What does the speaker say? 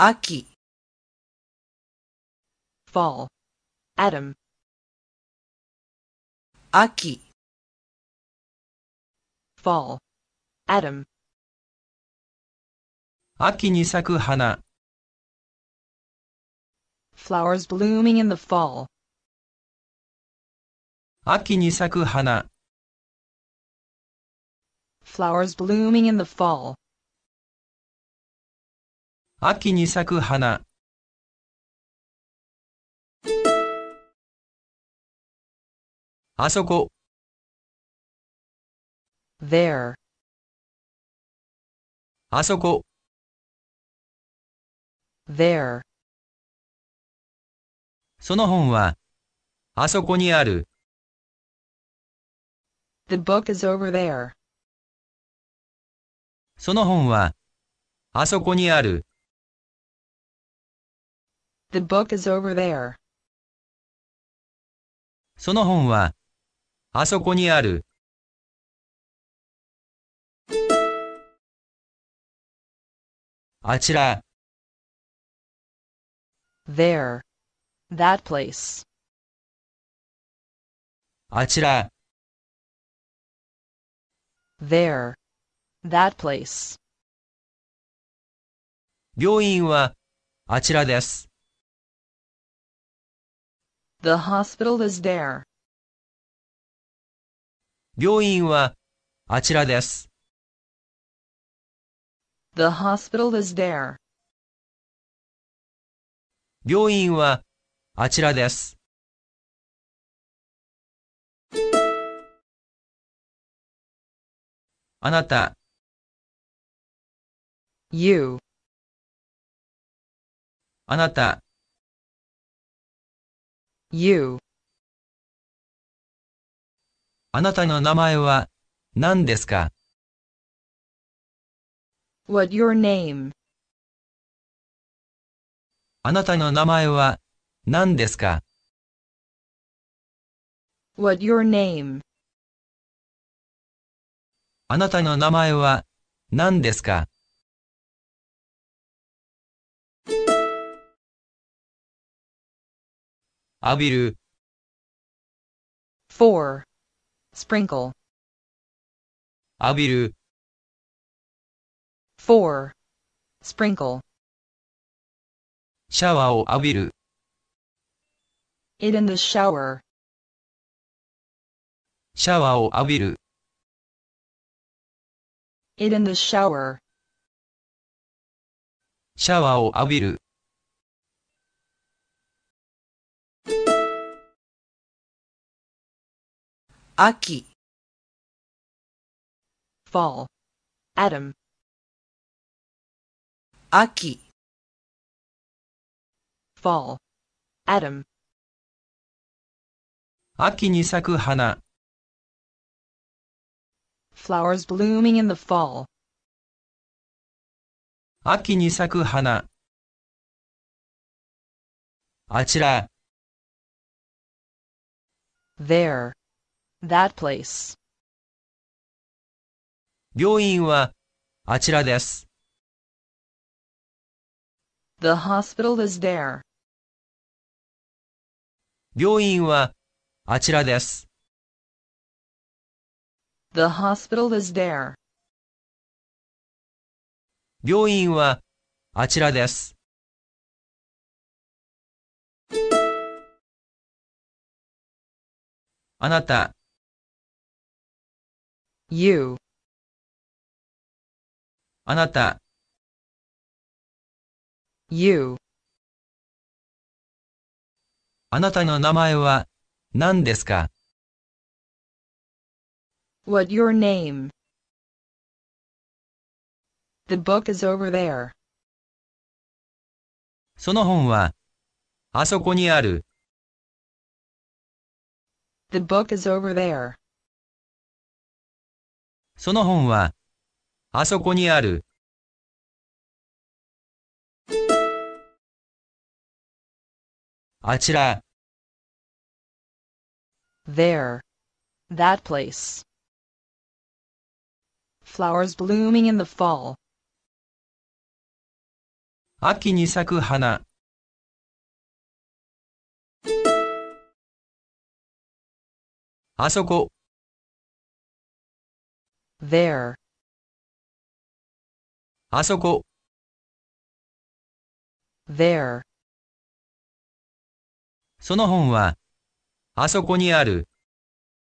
Aki, fall, autumn aki fall autumn 秋に咲く花 flowers blooming in the fall 秋に咲く花 flowers blooming in the fall 秋に咲く花あそこ There あそこ There その本はあそこにある The book is over there その本はあそこにある The book is over there. その本は、あそこにある。あちら。there, that place. あちら。there, that place. 病院は、あちらです。The hospital is there. 病院はあちらです。The hospital is there. 病院はあちらです。あなた You あなた you あなたの名前は何ですか ?What your name? あなたの名前は何ですか ?What your name? あなたの名前は何ですか浴びる 4. Sprinkle 浴びる Sprinkle It in the shower シャワーを浴びる It in the shower シャワーを浴びる Aki. Fall. Adam. aki fall autumn 秋に咲く花 flowers blooming in the fall 秋に咲く花あちら there that place. 病院はあちらです。The hospital is there. 病院はあちらです。The hospital is there. 病院はあちらです。あなた、you あなた you あなたの名前は何ですか What your name? The book is over there. その本はあそこにある。The book is over there. その本は、あそこにある。あちら。There. That place. Flowers blooming in the fall. 秋に咲く花。あそこ。there あそこ there その本はあそこにある